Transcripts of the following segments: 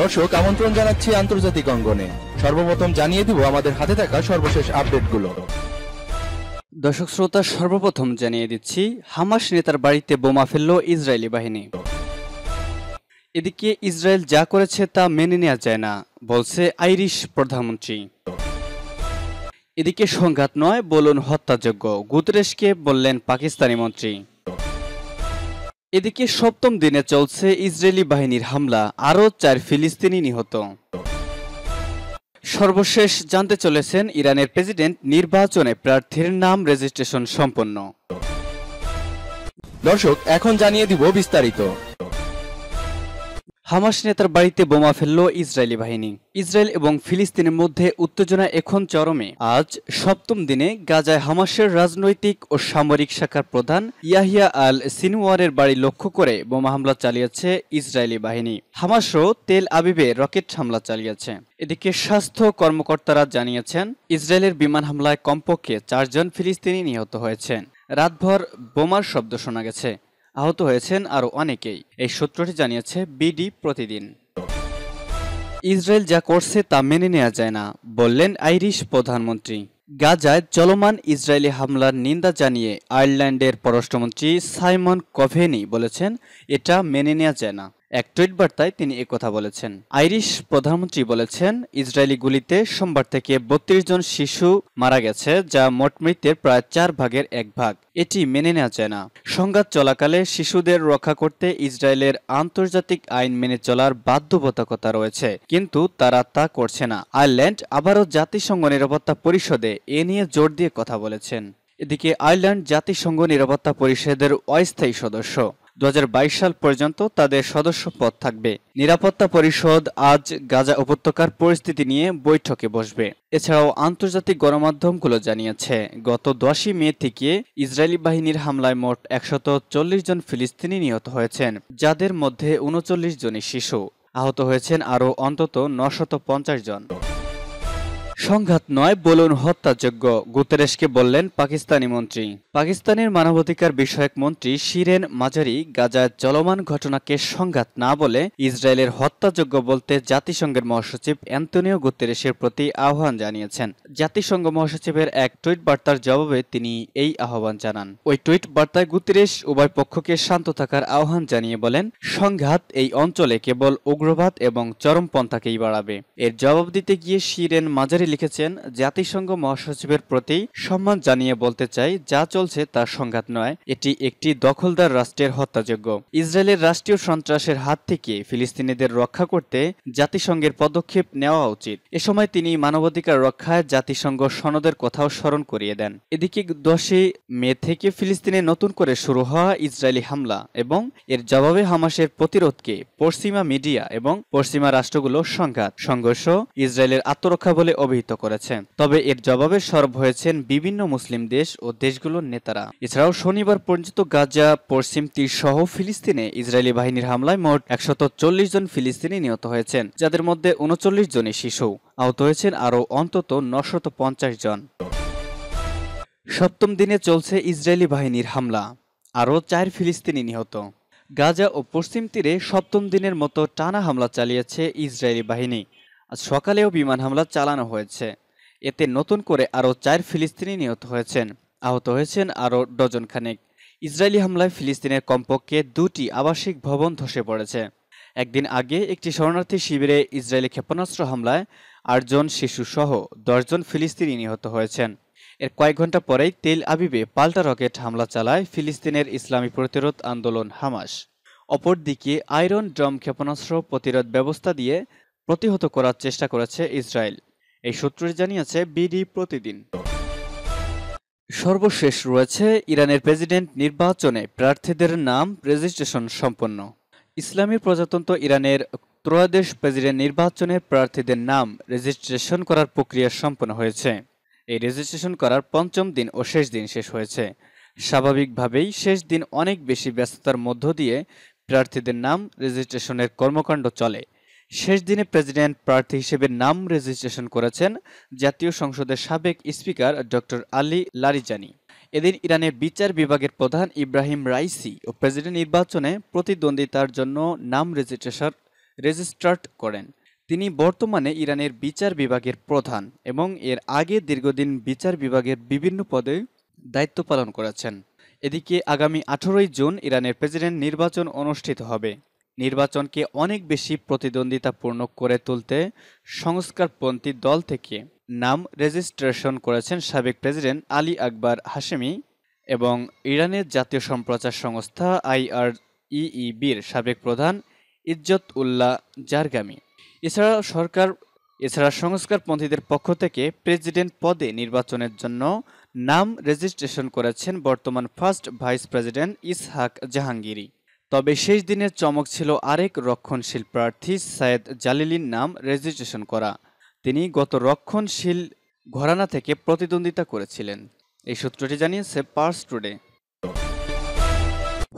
দর্শক আমন্ত্রণ জানাচ্ছি আন্তর্জাতিক অঙ্গনে সর্বপ্রথম জানিয়ে দিব আমাদের হাতে থাকা সর্বশেষ আপডেটগুলো দর্শক শ্রোতা সর্বপ্রথম জানিয়ে দিচ্ছি হামাস নেতার বাড়িতে বোমা ফেলল ইসরায়েলি বাহিনী এদিকে ইসরায়েল যা করেছে তা মেনে নেওয়া যায় না বলছে আইরিশ প্রধানমন্ত্রী এদিকে সংঘাত নয় বলুন হত্যাযোগ্য গুতরেশকে বললেন পাকিস্তানি মন্ত্রী এদিকে সপ্তম দিনে চলছে ইসরায়েলি বাহিনীর হামলা আরও চার ফিলিস্তিনি নিহত সর্বশেষ জানতে চলেছেন ইরানের প্রেসিডেন্ট নির্বাচনে প্রার্থীর নাম রেজিস্ট্রেশন সম্পন্ন দর্শক এখন জানিয়ে দিব বিস্তারিত হামাস নেতার বাড়িতে বোমা ফেলল ইসরায়েলি বাহিনী ইসরায়েল এবং ফিলিস্তিনের মধ্যে উত্তেজনা এখন চরমে আজ সপ্তম দিনে গাজায় হামাসের রাজনৈতিক ও সামরিক শাখার প্রধান ইয়াহিয়া আল সিনওয়ারের বাড়ি লক্ষ্য করে বোমা হামলা চালিয়েছে ইসরায়েলি বাহিনী হামাসও তেল আবিবে রকেট হামলা চালিয়েছে এদিকে স্বাস্থ্য কর্মকর্তারা জানিয়েছেন ইসরায়েলের বিমান হামলায় কমপক্ষে চারজন ফিলিস্তিনি নিহত হয়েছেন রাতভর বোমার শব্দ শোনা গেছে আহত হয়েছেন আরও অনেকেই এই সূত্রটি জানিয়েছে বিডি প্রতিদিন ইসরায়েল যা করছে তা মেনে নেওয়া যায় না বললেন আইরিশ প্রধানমন্ত্রী গাজায় চলমান ইসরায়েলি হামলার নিন্দা জানিয়ে আয়ারল্যান্ডের পররাষ্ট্রমন্ত্রী সাইমন কভেনি বলেছেন এটা মেনে নেওয়া যায় না এক টুইট বার্তায় তিনি কথা বলেছেন আইরিশ প্রধানমন্ত্রী বলেছেন ইসরায়েলি গুলিতে সোমবার থেকে বত্রিশ জন শিশু মারা গেছে যা মোট মৃত্যুর প্রায় চার ভাগের এক ভাগ এটি মেনে নেওয়া যায় না সংঘাত চলাকালে শিশুদের রক্ষা করতে ইসরায়েলের আন্তর্জাতিক আইন মেনে চলার বাধ্যবাধকতা রয়েছে কিন্তু তারা তা করছে না আয়ারল্যান্ড আবারও জাতিসংঘ নিরাপত্তা পরিষদে এ নিয়ে জোর দিয়ে কথা বলেছেন এদিকে আয়ারল্যান্ড জাতিসংঘ নিরাপত্তা পরিষদের অস্থায়ী সদস্য দু সাল পর্যন্ত তাদের সদস্য পদ থাকবে নিরাপত্তা পরিষদ আজ গাজা উপত্যকার পরিস্থিতি নিয়ে বৈঠকে বসবে এছাড়াও আন্তর্জাতিক গণমাধ্যমগুলো জানিয়েছে গত দশই মে থেকে ইসরায়েলি বাহিনীর হামলায় মোট একশত জন ফিলিস্তিনি নিহত হয়েছেন যাদের মধ্যে উনচল্লিশ জনই শিশু আহত হয়েছেন আরও অন্তত নশত জন সংঘাত নয় বলুন হত্যাযোগ্য গুতেরেশকে বললেন পাকিস্তানি মন্ত্রী পাকিস্তানের মানবাধিকার বিষয়ক মন্ত্রী শিরেন মাজারি গাজায় চলমান ঘটনাকে সংঘাত না বলে ইসরায়েলের হত্যাযোগ্য বলতে জাতিসংঘের মহাসচিব অ্যান্তনিও গুতেরেশের প্রতি আহ্বান জানিয়েছেন জাতিসংঘ মহাসচিবের এক টুইট বার্তার জবাবে তিনি এই আহ্বান জানান ওই টুইট বার্তায় গুতেরেশ উভয় পক্ষকে শান্ত থাকার আহ্বান জানিয়ে বলেন সংঘাত এই অঞ্চলে কেবল উগ্রবাদ এবং চরমপন্থাকেই বাড়াবে এর জবাব দিতে গিয়ে শিরেন মাজারি তিনি লিখেছেন জাতিসংঘ মহাসচিবের প্রতি সম্মান জানিয়ে বলতে চাই যা চলছে তা সংঘাত নয় এটি একটি দখলদার রাষ্ট্রের হত্যাযোগ্য ইসরায়েলের রাষ্ট্রীয় সন্ত্রাসের হাত থেকে ফিলিস্তিনিদের রক্ষা করতে জাতিসংঘের পদক্ষেপ নেওয়া উচিত এ সময় তিনি মানবাধিকার রক্ষায় জাতিসংঘ সনদের কথাও স্মরণ করিয়ে দেন এদিকে দশই মে থেকে ফিলিস্তিনে নতুন করে শুরু হওয়া ইসরায়েলি হামলা এবং এর জবাবে হামাসের প্রতিরোধকে পশ্চিমা মিডিয়া এবং পশ্চিমা রাষ্ট্রগুলো সংঘাত সংঘর্ষ ইসরায়েলের আত্মরক্ষা বলে অভিযোগ অবহিত করেছে তবে এর জবাবে সরব হয়েছেন বিভিন্ন মুসলিম দেশ ও দেশগুলোর নেতারা এছাড়াও শনিবার পর্যন্ত গাজা পশ্চিম তীর সহ ফিলিস্তিনে ইসরায়েলি বাহিনীর হামলায় মোট একশত জন ফিলিস্তিনি নিহত হয়েছেন যাদের মধ্যে উনচল্লিশ জনই শিশু আহত হয়েছেন আরও অন্তত নশত পঞ্চাশ জন সপ্তম দিনে চলছে ইসরায়েলি বাহিনীর হামলা আরও চার ফিলিস্তিনি নিহত গাজা ও পশ্চিম তীরে সপ্তম দিনের মতো টানা হামলা চালিয়েছে ইসরায়েলি বাহিনী আজ সকালেও বিমান হামলা চালানো হয়েছে এতে নতুন করে আরও চার ফিলিস্তিনি নিহত হয়েছেন আহত হয়েছেন আরও ডজনখানেক ইসরায়েলি হামলায় ফিলিস্তিনের কমপক্ষে দুটি আবাসিক ভবন ধসে পড়েছে একদিন আগে একটি শরণার্থী শিবিরে ইসরায়েলি ক্ষেপণাস্ত্র হামলায় আটজন শিশুসহ দশজন ফিলিস্তিনি নিহত হয়েছেন এর কয়েক ঘন্টা পরেই তেল আবিবে পাল্টা রকেট হামলা চালায় ফিলিস্তিনের ইসলামী প্রতিরোধ আন্দোলন হামাস অপরদিকে আয়রন ড্রম ক্ষেপণাস্ত্র প্রতিরোধ ব্যবস্থা দিয়ে প্রতিহত করার চেষ্টা করেছে ইসরায়েল এই সূত্রটি জানিয়েছে বিডি প্রতিদিন সর্বশেষ রয়েছে ইরানের প্রেসিডেন্ট নির্বাচনে প্রার্থীদের নাম রেজিস্ট্রেশন সম্পন্ন ইসলামী প্রজাতন্ত্র ইরানের ত্রয়োদশ প্রেসিডেন্ট নির্বাচনের প্রার্থীদের নাম রেজিস্ট্রেশন করার প্রক্রিয়া সম্পন্ন হয়েছে এই রেজিস্ট্রেশন করার পঞ্চম দিন ও শেষ দিন শেষ হয়েছে স্বাভাবিকভাবেই শেষ দিন অনেক বেশি ব্যস্ততার মধ্য দিয়ে প্রার্থীদের নাম রেজিস্ট্রেশনের কর্মকাণ্ড চলে শেষ দিনে প্রেসিডেন্ট প্রার্থী হিসেবে নাম রেজিস্ট্রেশন করেছেন জাতীয় সংসদের সাবেক স্পিকার ডক্টর আলী লারিজানি এদিন ইরানের বিচার বিভাগের প্রধান ইব্রাহিম রাইসি ও প্রেসিডেন্ট নির্বাচনে প্রতিদ্বন্দ্বিতার জন্য নাম রেজিস্ট্রেশন রেজিস্ট্রার্ট করেন তিনি বর্তমানে ইরানের বিচার বিভাগের প্রধান এবং এর আগে দীর্ঘদিন বিচার বিভাগের বিভিন্ন পদে দায়িত্ব পালন করেছেন এদিকে আগামী আঠারোই জুন ইরানের প্রেসিডেন্ট নির্বাচন অনুষ্ঠিত হবে নির্বাচনকে অনেক বেশি প্রতিদ্বন্দ্বিতাপূর্ণ করে তুলতে সংস্কারপন্থী দল থেকে নাম রেজিস্ট্রেশন করেছেন সাবেক প্রেসিডেন্ট আলী আকবর হাশেমি এবং ইরানের জাতীয় সম্প্রচার সংস্থা আইআর ইইবির সাবেক প্রধান ইজ্জত উল্লাহ জারগামি এছাড়া সরকার এছাড়া সংস্কারপন্থীদের পক্ষ থেকে প্রেসিডেন্ট পদে নির্বাচনের জন্য নাম রেজিস্ট্রেশন করেছেন বর্তমান first vice president Eshaq Jahangiri তবে শেষ দিনের চমক ছিল আরেক রক্ষণশীল প্রার্থী সায়েদ জালিলির নাম রেজিস্ট্রেশন করা তিনি গত রক্ষণশীল ঘরানা থেকে প্রতিদ্বন্দ্বিতা করেছিলেন এই সূত্রটি জানিয়েছে পার্স টুডে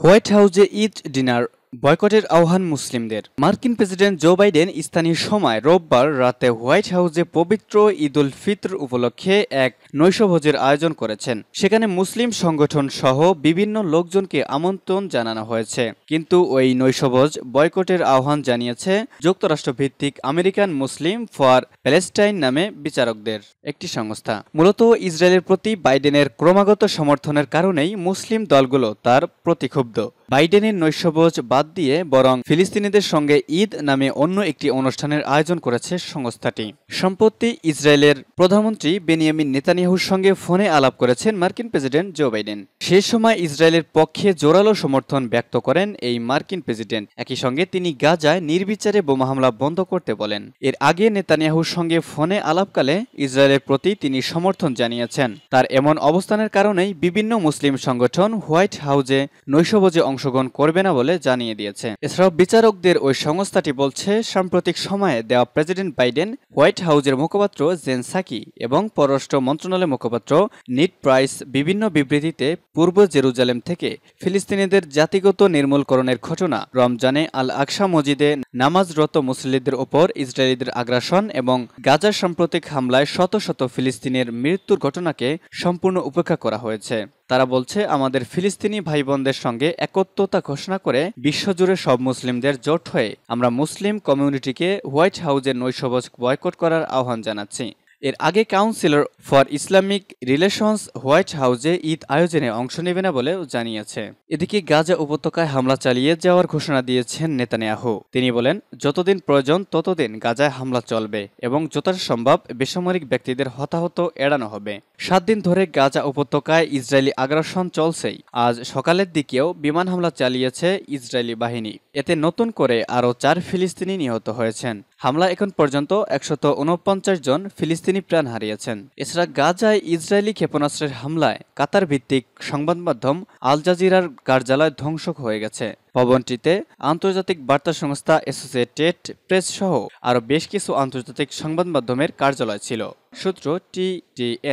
হোয়াইট হাউজে ইট ডিনার বয়কটের আহ্বান মুসলিমদের মার্কিন প্রেসিডেন্ট জো বাইডেন স্থানীয় সময় রোববার রাতে হোয়াইট হাউসে পবিত্র ঈদ উল ফিতর উপলক্ষে এক নৈশভোজের আয়োজন করেছেন সেখানে মুসলিম সংগঠন সহ বিভিন্ন লোকজনকে আমন্ত্রণ জানানো হয়েছে কিন্তু ওই নৈশভোজ বয়কটের আহ্বান জানিয়েছে যুক্তরাষ্ট্র ভিত্তিক আমেরিকান মুসলিম ফর প্যালেস্টাইন নামে বিচারকদের একটি সংস্থা মূলত ইসরায়েলের প্রতি বাইডেনের ক্রমাগত সমর্থনের কারণেই মুসলিম দলগুলো তার প্রতিক্ষুব্ধ বাইডেনের নৈশভোজ বাদ দিয়ে বরং ফিলিস্তিনিদের সঙ্গে ঈদ নামে অন্য একটি অনুষ্ঠানের আয়োজন করেছে সংস্থাটি সম্প্রতি ইসরায়েলের প্রধানমন্ত্রী বেনিয়ামিন নেতানিয়াহুর সঙ্গে ফোনে আলাপ করেছেন মার্কিন প্রেসিডেন্ট জো বাইডেন সে সময় ইসরায়েলের পক্ষে জোরালো সমর্থন ব্যক্ত করেন এই মার্কিন প্রেসিডেন্ট একই সঙ্গে তিনি গাজায় নির্বিচারে বোমা হামলা বন্ধ করতে বলেন এর আগে নেতানিয়াহুর সঙ্গে ফোনে আলাপকালে ইসরায়েলের প্রতি তিনি সমর্থন জানিয়েছেন তার এমন অবস্থানের কারণেই বিভিন্ন মুসলিম সংগঠন হোয়াইট হাউজে নৈশভোজে অংশ অংশগ্রহণ করবে না বলে জানিয়ে দিয়েছে এছাড়াও বিচারকদের ওই সংস্থাটি বলছে সাম্প্রতিক সময়ে দেওয়া প্রেসিডেন্ট বাইডেন হোয়াইট হাউজের মুখপাত্র জেন সাকি এবং পররাষ্ট্র মন্ত্রণালয়ের মুখপাত্র নিট প্রাইস বিভিন্ন বিবৃতিতে পূর্ব জেরুজালেম থেকে ফিলিস্তিনিদের জাতিগত নির্মূলকরণের ঘটনা রমজানে আল আকসা মসজিদে নামাজরত মুসল্লিদের ওপর ইসরায়েলিদের আগ্রাসন এবং গাজার সাম্প্রতিক হামলায় শত শত ফিলিস্তিনের মৃত্যুর ঘটনাকে সম্পূর্ণ উপেক্ষা করা হয়েছে তারা বলছে আমাদের ফিলিস্তিনি ভাই বোনদের সঙ্গে একত্রতা ঘোষণা করে বিশ্বজুড়ে সব মুসলিমদের জোট হয়ে আমরা মুসলিম কমিউনিটিকে হোয়াইট হাউজের নৈশভোজ বয়কট করার আহ্বান জানাচ্ছি এর আগে councillor for Islamic relations white হাউসে ঈদ আয়োজনে অংশ নেবে না বলেও জানিয়েছে এদিকে গাজা উপত্যকায় হামলা চালিয়ে যাওয়ার ঘোষণা দিয়েছেন নেতানিয়াহু তিনি বলেন যতদিন প্রয়োজন ততদিন গাজায় হামলা চলবে এবং যতটা সম্ভব বেসামরিক ব্যক্তিদের হতাহত এড়ানো হবে সাত দিন ধরে গাজা উপত্যকায় ইসরায়েলি আগ্রাসন চলছেই আজ সকালের দিকেও বিমান হামলা চালিয়েছে ইসরায়েলি বাহিনী এতে নতুন করে আরও চার ফিলিস্তিনি নিহত হয়েছেন হামলা এখন পর্যন্ত একশত উনপঞ্চাশ জন ফিলিস্তিনি প্রাণ হারিয়েছেন এছাড়া গাজায় ইসরায়েলি ক্ষেপণাস্ত্রের হামলায় কাতার ভিত্তিক সংবাদ মাধ্যম আল জাজিরার কার্যালয় ধ্বংস হয়ে গেছে ভবনটিতে আন্তর্জাতিক বার্তা সংস্থা এসোসিয়েটেড প্রেস সহ আরও বেশ কিছু আন্তর্জাতিক সংবাদ মাধ্যমের কার্যালয় ছিল সূত্র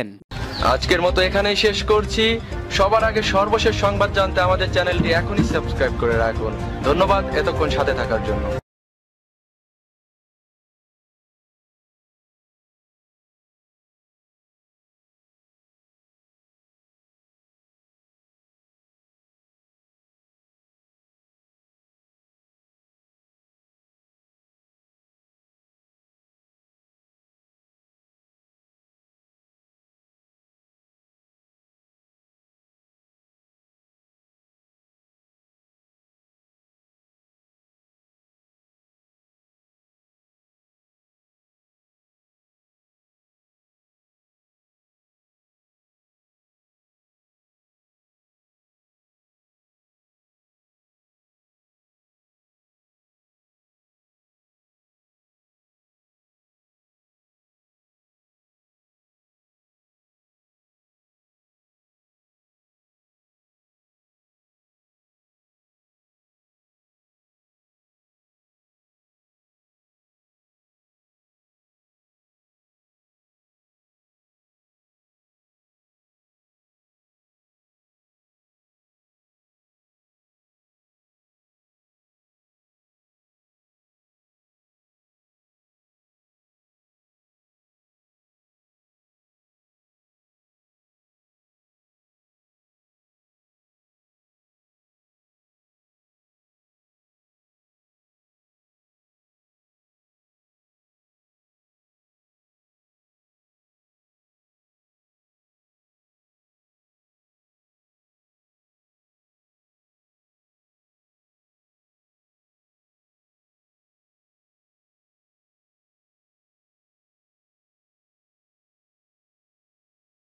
এন আজকের মতো এখানেই শেষ করছি সবার আগে সর্বশেষ সংবাদ জানতে আমাদের চ্যানেলটি এখনই সাবস্ক্রাইব করে রাখুন ধন্যবাদ এতক্ষণ সাথে থাকার জন্য